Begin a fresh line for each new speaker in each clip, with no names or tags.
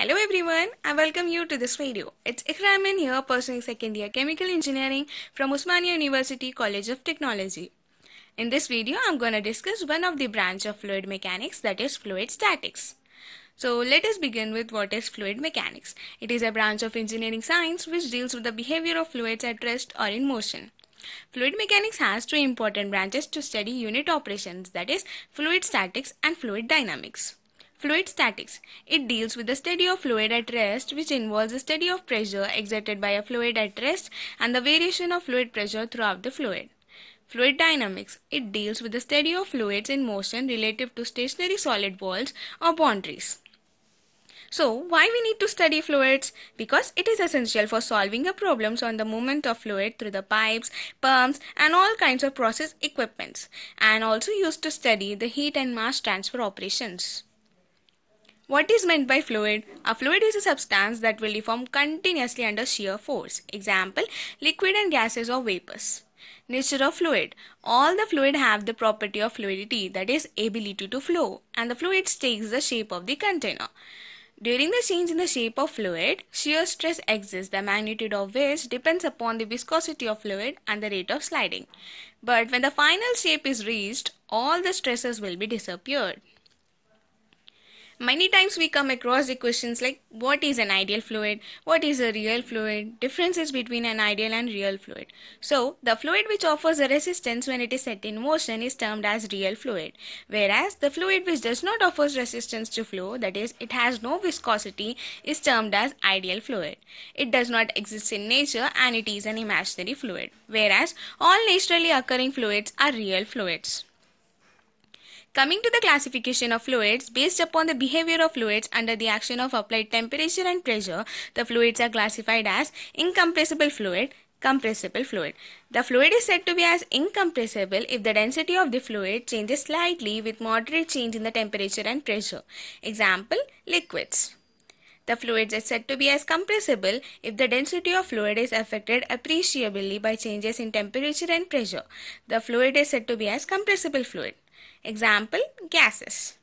Hello everyone, I welcome you to this video. It's Ikramin here pursuing second year chemical engineering from Usmania University College of Technology. In this video, I'm going to discuss one of the branch of fluid mechanics that is fluid statics. So let us begin with what is fluid mechanics. It is a branch of engineering science which deals with the behavior of fluids at rest or in motion. Fluid mechanics has two important branches to study unit operations that is fluid statics and fluid dynamics. Fluid statics. It deals with the study of fluid at rest, which involves the study of pressure exerted by a fluid at rest and the variation of fluid pressure throughout the fluid. Fluid dynamics. It deals with the study of fluids in motion relative to stationary solid walls or boundaries. So, why we need to study fluids? Because it is essential for solving the problems on the movement of fluid through the pipes, pumps and all kinds of process equipments and also used to study the heat and mass transfer operations. What is meant by fluid? A fluid is a substance that will deform continuously under shear force. Example, liquid and gases or vapors. Nature of fluid. All the fluid have the property of fluidity that is ability to flow and the fluid takes the shape of the container. During the change in the shape of fluid, shear stress exists, the magnitude of which depends upon the viscosity of fluid and the rate of sliding. But when the final shape is reached, all the stresses will be disappeared many times we come across the questions like what is an ideal fluid what is a real fluid differences between an ideal and real fluid so the fluid which offers a resistance when it is set in motion is termed as real fluid whereas the fluid which does not offer resistance to flow that is it has no viscosity is termed as ideal fluid it does not exist in nature and it is an imaginary fluid whereas all naturally occurring fluids are real fluids Coming to the classification of fluids, based upon the behavior of fluids under the action of applied temperature and pressure, the fluids are classified as incompressible fluid, compressible fluid. The fluid is said to be as incompressible if the density of the fluid changes slightly with moderate change in the temperature and pressure. Example, liquids. The fluids are said to be as compressible if the density of fluid is affected appreciably by changes in temperature and pressure. The fluid is said to be as compressible fluid. Example gases.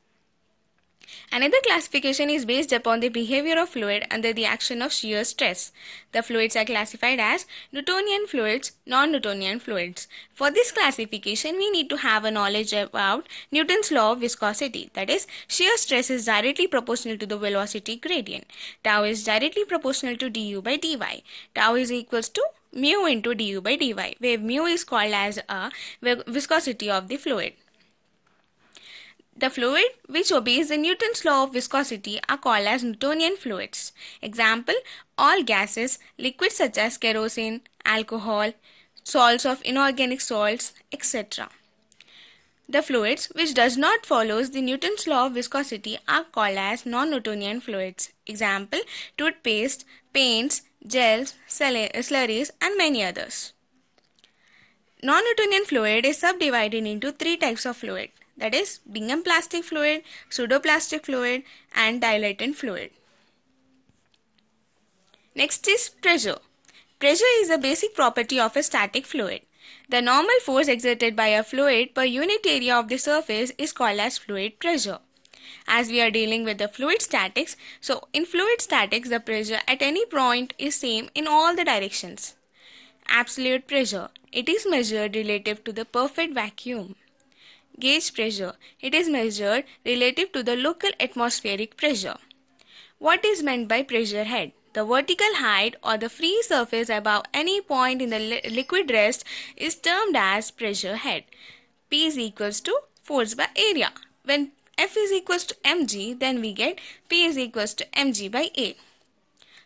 Another classification is based upon the behavior of fluid under the action of shear stress. The fluids are classified as Newtonian fluids, non-Newtonian fluids. For this classification, we need to have a knowledge about Newton's law of viscosity. That is, shear stress is directly proportional to the velocity gradient. Tau is directly proportional to du by dy. Tau is equals to mu into du by dy, where mu is called as a viscosity of the fluid. The fluid which obeys the Newton's law of viscosity are called as Newtonian fluids. Example, all gases, liquids such as kerosene, alcohol, salts of inorganic salts, etc. The fluids which does not follows the Newton's law of viscosity are called as non-Newtonian fluids. Example, toothpaste, paints, gels, slurries and many others. Non-Newtonian fluid is subdivided into three types of fluid that is Bingham plastic fluid, pseudoplastic fluid and dilatant fluid. Next is pressure. Pressure is a basic property of a static fluid. The normal force exerted by a fluid per unit area of the surface is called as fluid pressure. As we are dealing with the fluid statics, so in fluid statics the pressure at any point is same in all the directions. Absolute pressure. It is measured relative to the perfect vacuum. Gauge pressure. It is measured relative to the local atmospheric pressure. What is meant by pressure head? The vertical height or the free surface above any point in the li liquid rest is termed as pressure head. P is equals to force by area. When F is equals to mg, then we get P is equals to mg by A.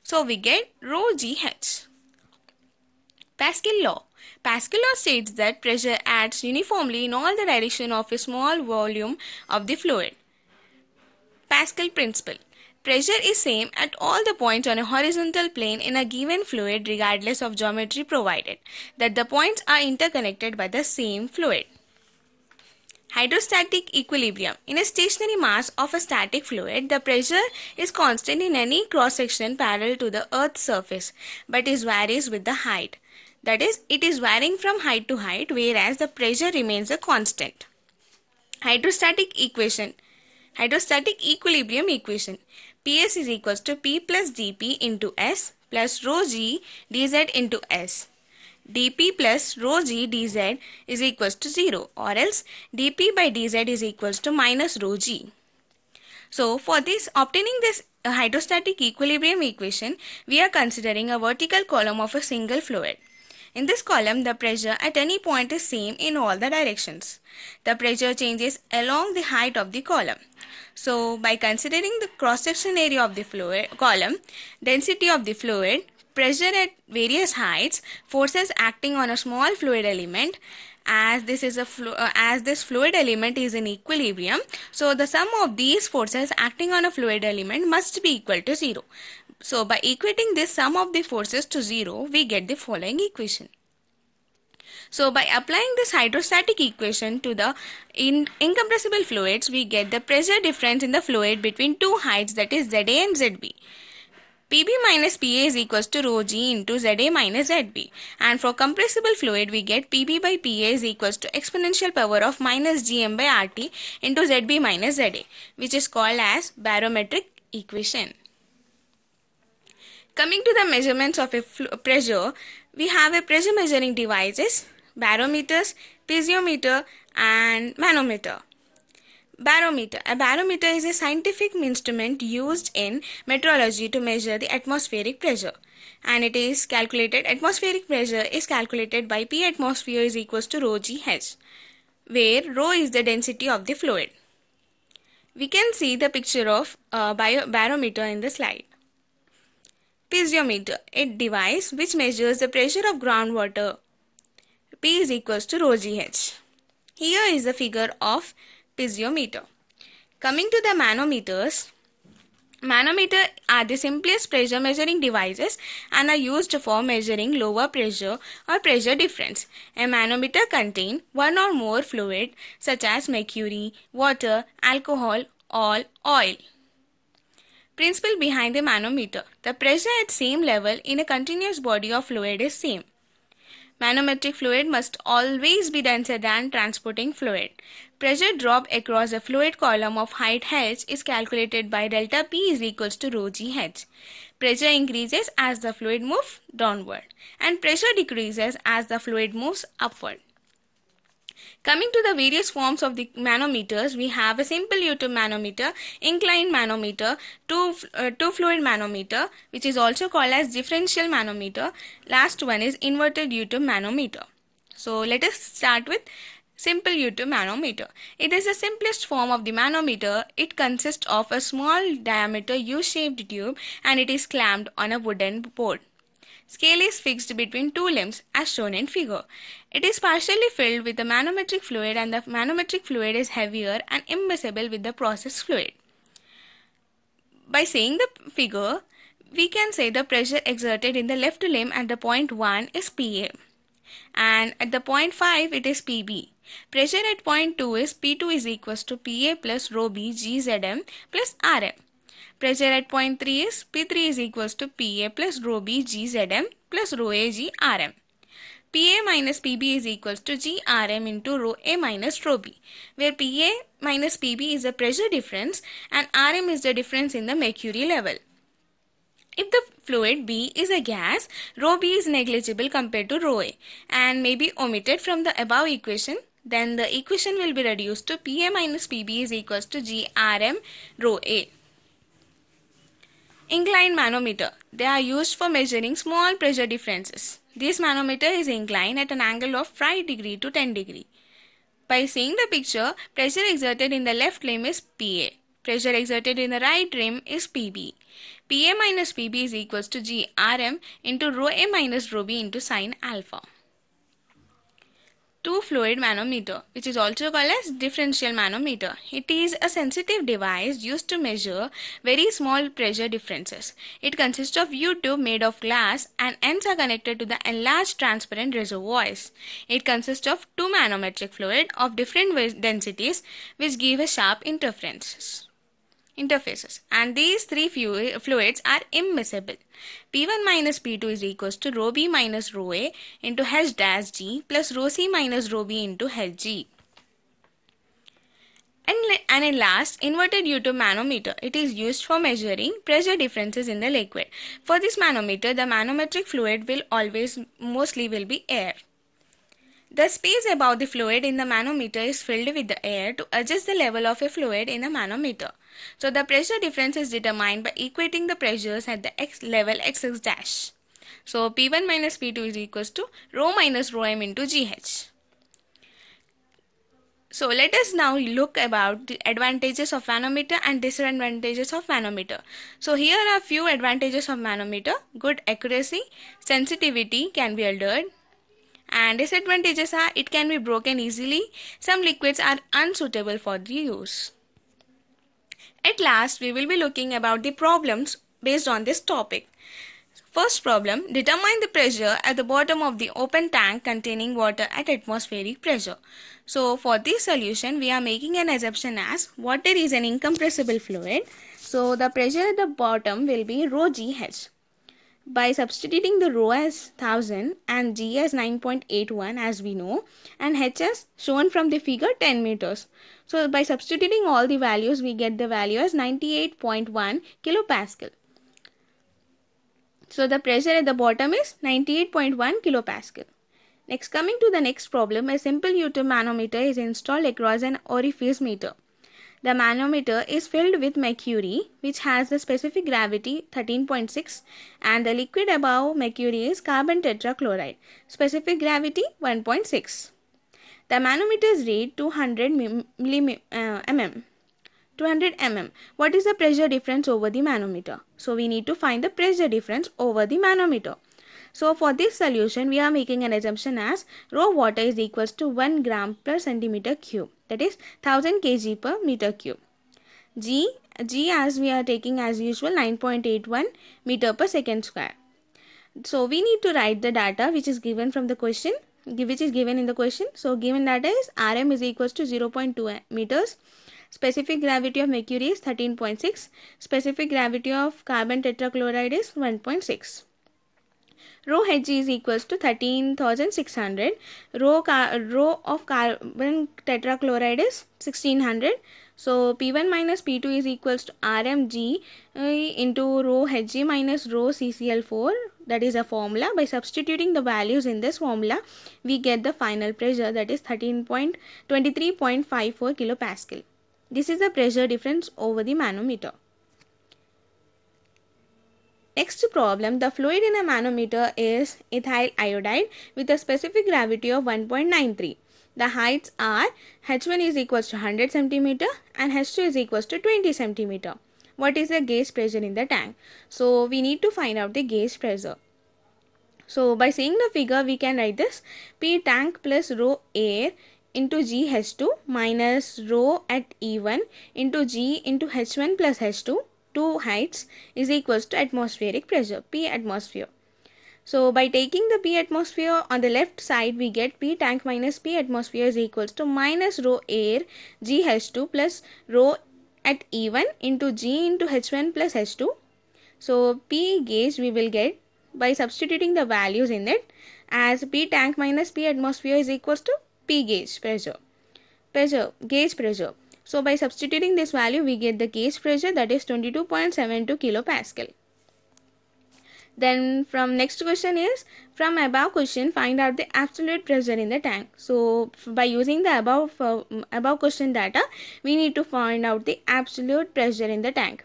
So we get rho g h. Pascal law. Pascalot states that pressure acts uniformly in all the direction of a small volume of the fluid. Pascal principle. Pressure is same at all the points on a horizontal plane in a given fluid regardless of geometry provided that the points are interconnected by the same fluid. Hydrostatic equilibrium. In a stationary mass of a static fluid, the pressure is constant in any cross section parallel to the earth's surface, but it varies with the height. That is, it is varying from height to height whereas the pressure remains a constant. Hydrostatic equation. Hydrostatic equilibrium equation. PS is equals to P plus dP into S plus rho g dz into S dp plus rho g dz is equals to 0 or else dp by dz is equals to minus rho g. So for this obtaining this hydrostatic equilibrium equation we are considering a vertical column of a single fluid. In this column, the pressure at any point is same in all the directions. The pressure changes along the height of the column. So, by considering the cross-section area of the fluid column, density of the fluid, pressure at various heights, forces acting on a small fluid element, as this is a uh, as this fluid element is in equilibrium so the sum of these forces acting on a fluid element must be equal to 0 so by equating this sum of the forces to 0, we get the following equation. So by applying this hydrostatic equation to the in incompressible fluids, we get the pressure difference in the fluid between two heights that is ZA and ZB. PB minus PA is equals to rho G into ZA minus ZB. And for compressible fluid, we get PB by PA is equals to exponential power of minus GM by RT into ZB minus ZA, which is called as barometric equation. Coming to the measurements of a pressure, we have a pressure measuring devices, barometers, piezometer and manometer. Barometer. A barometer is a scientific instrument used in metrology to measure the atmospheric pressure. And it is calculated, atmospheric pressure is calculated by P atmosphere is equals to rho g h, where rho is the density of the fluid. We can see the picture of a barometer in the slide piezometer, a device which measures the pressure of groundwater. P is equals to rho GH. Here is the figure of piezometer. Coming to the manometers, manometer are the simplest pressure measuring devices and are used for measuring lower pressure or pressure difference. A manometer contains one or more fluid such as mercury, water, alcohol or oil. Principle behind the manometer. The pressure at same level in a continuous body of fluid is same. Manometric fluid must always be denser than transporting fluid. Pressure drop across a fluid column of height h is calculated by delta P is equals to rho g h. Pressure increases as the fluid moves downward and pressure decreases as the fluid moves upward. Coming to the various forms of the manometers, we have a simple U-tube manometer, inclined manometer, two, uh, two fluid manometer, which is also called as differential manometer. Last one is inverted U-tube manometer. So let us start with simple U-tube manometer. It is the simplest form of the manometer. It consists of a small diameter U-shaped tube and it is clamped on a wooden board. Scale is fixed between two limbs as shown in figure. It is partially filled with the manometric fluid and the manometric fluid is heavier and immiscible with the process fluid. By seeing the figure, we can say the pressure exerted in the left limb at the point 1 is Pa and at the point 5 it is Pb. Pressure at point 2 is P2 is equals to Pa plus rho b Gzm plus Rm. Pressure at point 3 is P3 is equals to PA plus rho B GZM plus rho A GRM. PA minus PB is equals to GRM into rho A minus rho B, where PA minus PB is the pressure difference and RM is the difference in the mercury level. If the fluid B is a gas, rho B is negligible compared to rho A and may be omitted from the above equation, then the equation will be reduced to PA minus PB is equals to GRM rho A. Inclined manometer. They are used for measuring small pressure differences. This manometer is inclined at an angle of 5 degree to 10 degree. By seeing the picture, pressure exerted in the left limb is PA. Pressure exerted in the right rim is PB. PA minus PB is equals to GRM into rho A minus rho B into sine alpha two-fluid manometer, which is also called as differential manometer. It is a sensitive device used to measure very small pressure differences. It consists of U-tube made of glass and ends are connected to the enlarged transparent reservoirs. It consists of two manometric fluid of different densities which give a sharp interference interfaces and these three flu fluids are immiscible. P1 minus P2 is equals to rho B minus rho A into H dash G plus rho C minus rho B into H G. And, and in last, inverted u tube manometer. It is used for measuring pressure differences in the liquid. For this manometer, the manometric fluid will always mostly will be air. The space above the fluid in the manometer is filled with the air to adjust the level of a fluid in the manometer. So the pressure difference is determined by equating the pressures at the x level xx dash. So P1 minus P2 is equals to rho minus rho m into GH. So let us now look about the advantages of manometer and disadvantages of manometer. So here are few advantages of manometer. Good accuracy, sensitivity can be altered and disadvantages are it can be broken easily. Some liquids are unsuitable for use. At last, we will be looking about the problems based on this topic. First problem, determine the pressure at the bottom of the open tank containing water at atmospheric pressure. So for this solution, we are making an assumption as water is an incompressible fluid. So the pressure at the bottom will be rho GH by substituting the rho as 1000 and g as 9.81 as we know and h as shown from the figure 10 meters. So by substituting all the values we get the value as 98.1 kilopascal. So the pressure at the bottom is 98.1 kilopascal. Next coming to the next problem a simple Newton manometer is installed across an orifice meter. The manometer is filled with mercury which has a specific gravity 13.6 and the liquid above mercury is carbon tetrachloride specific gravity 1.6. The manometers read 200 mm. Uh, mm. 200 mm. What is the pressure difference over the manometer? So we need to find the pressure difference over the manometer. So for this solution we are making an assumption as rho water is equals to 1 gram per centimeter cube that is 1000 kg per meter cube. G, G as we are taking as usual 9.81 meter per second square. So we need to write the data which is given from the question which is given in the question. So given data is Rm is equals to 0.2 meters. Specific gravity of mercury is 13.6. Specific gravity of carbon tetrachloride is 1.6. Rho Hg is equals to 13,600. Rho, rho of carbon tetrachloride is 1600. So P1 minus P2 is equals to RMG uh, into rho Hg minus rho CCl4 that is a formula. By substituting the values in this formula, we get the final pressure that is 13.23.54 kilopascal. This is the pressure difference over the manometer. Next problem, the fluid in a manometer is ethyl iodide with a specific gravity of 1.93. The heights are H1 is equals to 100 cm and H2 is equals to 20 cm. What is the gas pressure in the tank? So, we need to find out the gas pressure. So, by seeing the figure, we can write this P tank plus rho air into G H2 minus rho at E1 into G into H1 plus H2 two heights is equals to atmospheric pressure P atmosphere. So by taking the P atmosphere on the left side we get P tank minus P atmosphere is equals to minus rho air GH2 plus rho at E1 into G into H1 plus H2. So P gauge we will get by substituting the values in it as P tank minus P atmosphere is equals to P gauge pressure. Pressure, gauge pressure. So by substituting this value we get the case pressure that is 22.72 kilopascal. Then from next question is from above question find out the absolute pressure in the tank. So by using the above uh, above question data we need to find out the absolute pressure in the tank.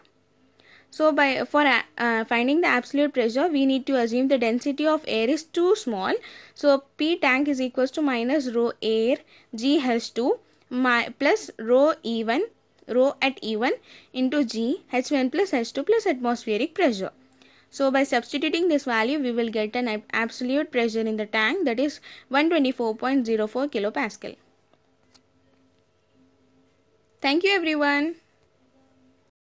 So by for uh, uh finding the absolute pressure, we need to assume the density of air is too small. So P tank is equals to minus rho air G has 2 my plus rho E1 rho at E1 into G H1 plus H2 plus atmospheric pressure. So by substituting this value we will get an absolute pressure in the tank that is 124.04 kilopascal. Thank you everyone.